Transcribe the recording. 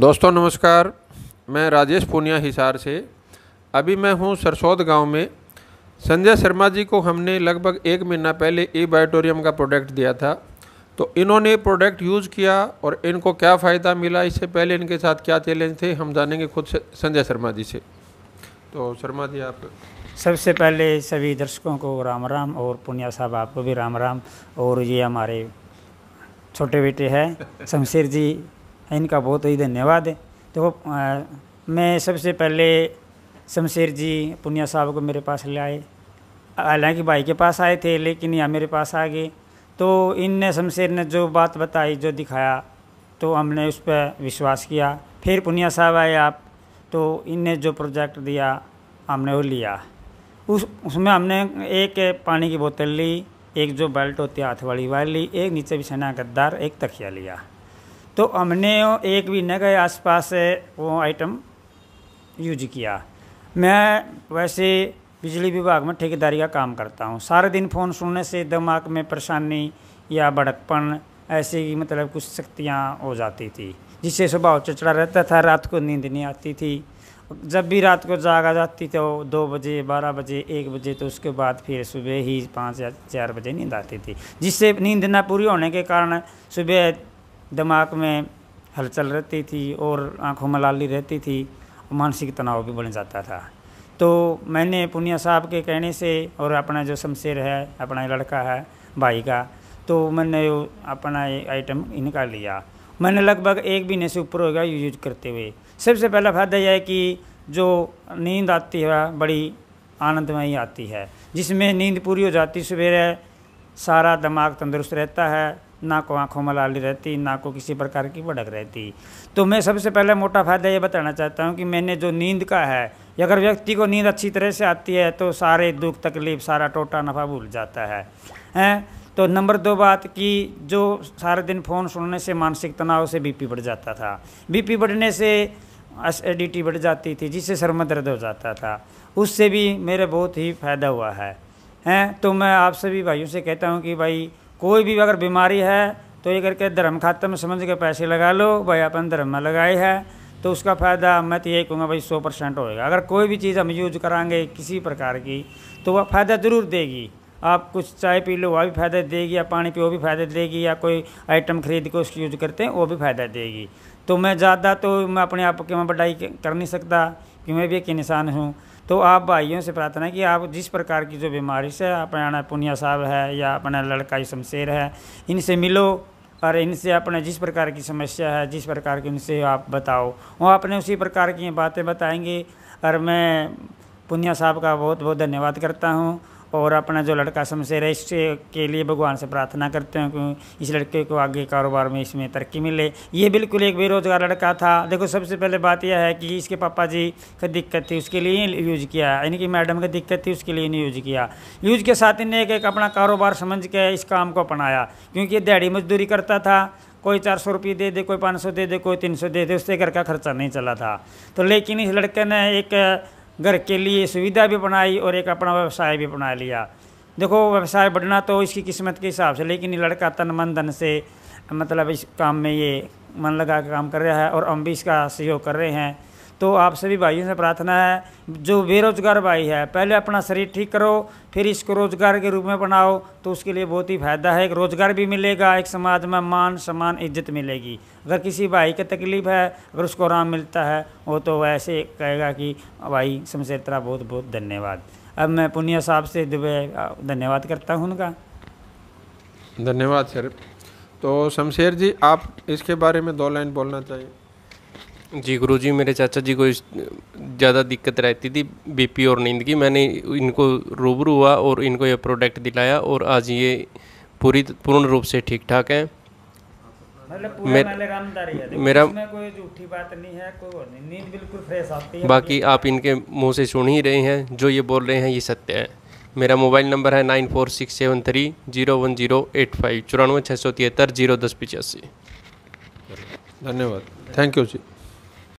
दोस्तों नमस्कार मैं राजेश पूनिया हिसार से अभी मैं हूं सरसौद गांव में संजय शर्मा जी को हमने लगभग एक महीना पहले ई बायोटोरियम का प्रोडक्ट दिया था तो इन्होंने प्रोडक्ट यूज़ किया और इनको क्या फ़ायदा मिला इससे पहले इनके साथ क्या चैलेंज थे हम जानेंगे खुद से संजय शर्मा जी से तो शर्मा जी आप सबसे पहले सभी दर्शकों को राम राम और पुनिया साहब आपको भी राम राम और ये हमारे छोटे बेटे हैं शमशेर जी इनका बहुत ही धन्यवाद है देखो तो मैं सबसे पहले शमशेर जी पुनिया साहब को मेरे पास ले आए हालांकि भाई के पास आए थे लेकिन यहाँ मेरे पास आ गए तो इनने शमशेर ने जो बात बताई जो दिखाया तो हमने उस पर विश्वास किया फिर पुनिया साहब आए आप तो इनने जो प्रोजेक्ट दिया हमने वो लिया उस उसमें हमने एक पानी की बोतल ली एक जो बेल्ट होती है हाथ वाली वाली एक नीचे बिछाना गद्दार एक तखिया लिया तो हमने एक भी न के आसपास वो आइटम यूज किया मैं वैसे बिजली विभाग में ठेकेदारी का काम करता हूँ सारे दिन फ़ोन सुनने से दिमाग में परेशानी या भड़कपन ऐसे ही मतलब कुछ शक्तियाँ हो जाती थी जिससे स्वभाव चचड़ा रहता था रात को नींद नहीं आती थी जब भी रात को जागा जाती तो दो बजे बारह बजे एक बजे तो उसके बाद फिर सुबह ही पाँच या चार बजे नींद आती थी जिससे नींद ना पूरी होने के कारण सुबह दिमाग में हलचल रहती थी और आंखों में लाली रहती थी मानसिक तनाव भी बढ़ जाता था तो मैंने पुनिया साहब के कहने से और अपना जो शमशेर है अपना लड़का है भाई का तो मैंने अपना आइटम इनका लिया मैंने लगभग एक महीने से ऊपर हो गया यूज करते हुए सबसे पहला फ़ायदा यह है कि जो नींद आती है बड़ी आनंदमयी आती है जिसमें नींद पूरी हो जाती सवेरे सारा दिमाग तंदुरुस्त रहता है ना को आँखों में लाली रहती ना को किसी प्रकार की भड़क रहती तो मैं सबसे पहले मोटा फ़ायदा ये बताना चाहता हूँ कि मैंने जो नींद का है अगर व्यक्ति को नींद अच्छी तरह से आती है तो सारे दुख तकलीफ सारा टोटा नफा भूल जाता है हैं तो नंबर दो बात कि जो सारे दिन फ़ोन सुनने से मानसिक तनाव से बीपी बढ़ जाता था बीपी बढ़ने से एसिडिटी बढ़ जाती थी जिससे सर में दर्द हो जाता था उससे भी मेरे बहुत ही फ़ायदा हुआ है हैं तो मैं आप सभी भाइयों से कहता हूँ कि भाई कोई भी अगर बीमारी है तो ये करके धर्म खाते में समझ के पैसे लगा लो भाई अपन धर्म में लगाए है तो उसका फ़ायदा मैं तो यही कहूँगा भाई सौ परसेंट होएगा अगर कोई भी चीज़ हम यूज कराएंगे किसी प्रकार की तो वह फ़ायदा ज़रूर देगी आप कुछ चाय पी लो वह भी फ़ायदा देगी या पानी पियो भी फ़ायदा देगी या कोई आइटम खरीद के उसकी यूज करते हैं वो भी फ़ायदा देगी तो मैं ज़्यादा तो मैं अपने आप के मैं बढ़ाई कर नहीं सकता कि मैं भी एक इंसान हूँ तो आप भाइयों से प्रार्थना कि आप जिस प्रकार की जो बीमारी से अपना पुनिया साहब है या अपना लड़का शमशेर है इनसे मिलो और इनसे अपने जिस प्रकार की समस्या है जिस प्रकार की उनसे आप बताओ वो अपने उसी प्रकार की बातें बताएंगे और मैं पुनिया साहब का बहुत बहुत धन्यवाद करता हूँ और अपना जो लड़का समझे रहे इसके के लिए भगवान से प्रार्थना करते हैं कि इस लड़के को आगे कारोबार में इसमें तरक्की मिले ये बिल्कुल एक बेरोजगार लड़का था देखो सबसे पहले बात यह है कि इसके पापा जी का दिक्कत थी उसके लिए यूज़ किया यानी कि मैडम का दिक्कत थी उसके लिए नहीं यूज़ किया यूज़ के साथ ही एक एक अपना कारोबार समझ के इस काम को अपनाया क्योंकि दिहाड़ी मजदूरी करता था कोई चार सौ रुपये दे दे कोई पाँच सौ दे दे कोई तीन सौ दे दे उससे घर का खर्चा नहीं चला था तो लेकिन इस लड़के ने एक घर के लिए सुविधा भी बनाई और एक अपना व्यवसाय भी बना लिया देखो व्यवसाय बढ़ना तो इसकी किस्मत के हिसाब से लेकिन ये लड़का तन मन धन से मतलब इस काम में ये मन लगा के काम कर रहा है और हम भी इसका सहयोग कर रहे हैं तो आप सभी भाइयों से प्रार्थना है जो बेरोजगार भाई है पहले अपना शरीर ठीक करो फिर इसको रोजगार के रूप में बनाओ तो उसके लिए बहुत ही फ़ायदा है एक रोज़गार भी मिलेगा एक समाज में मान सम्मान इज्जत मिलेगी अगर किसी भाई की तकलीफ़ है अगर उसको आराम मिलता है वो तो ऐसे कहेगा कि भाई शमशेर तेरा बहुत बहुत धन्यवाद अब मैं पुनिया साहब से दुबे धन्यवाद करता हूँ उनका धन्यवाद सर तो शमशेर जी आप इसके बारे में दो लाइन बोलना चाहिए जी गुरु जी मेरे चाचा जी को ज़्यादा दिक्कत रहती थी बीपी और नींद की मैंने इनको रूबरू हुआ और इनको ये प्रोडक्ट दिलाया और आज ये पूरी पूर्ण रूप से ठीक ठाक मतलब है मेरा कोई झूठी बात नहीं है कोई नींद बिल्कुल फ्रेश आती है बाकी आप इनके मुंह से सुन ही रहे हैं जो ये बोल रहे हैं ये सत्य है मेरा मोबाइल नंबर है nine four six seven three zero one zero eight five चौरानवे छः सौ तिहत्तर जीरो दस पचासी धन्यवाद थैंक यू जी